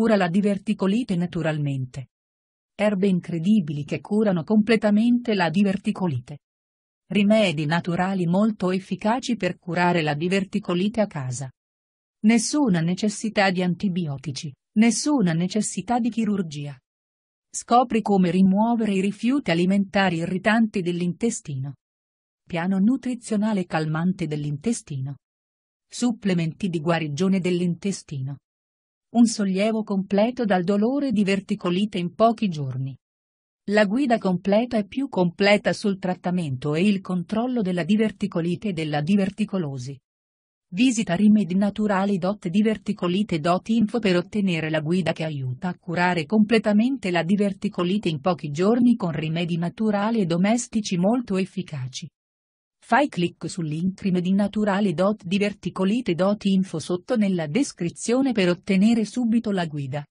cura la diverticolite naturalmente. Erbe incredibili che curano completamente la diverticolite. Rimedi naturali molto efficaci per curare la diverticolite a casa. Nessuna necessità di antibiotici, nessuna necessità di chirurgia. Scopri come rimuovere i rifiuti alimentari irritanti dell'intestino. Piano nutrizionale calmante dell'intestino. Supplementi di guarigione dell'intestino. Un sollievo completo dal dolore di verticolite in pochi giorni. La guida completa è più completa sul trattamento e il controllo della diverticolite e della diverticolosi. Visita Rimedi Naturali per ottenere la guida che aiuta a curare completamente la diverticolite in pochi giorni con rimedi naturali e domestici molto efficaci. Fai clic sul link di naturale.diverticolite.info sotto nella descrizione per ottenere subito la guida.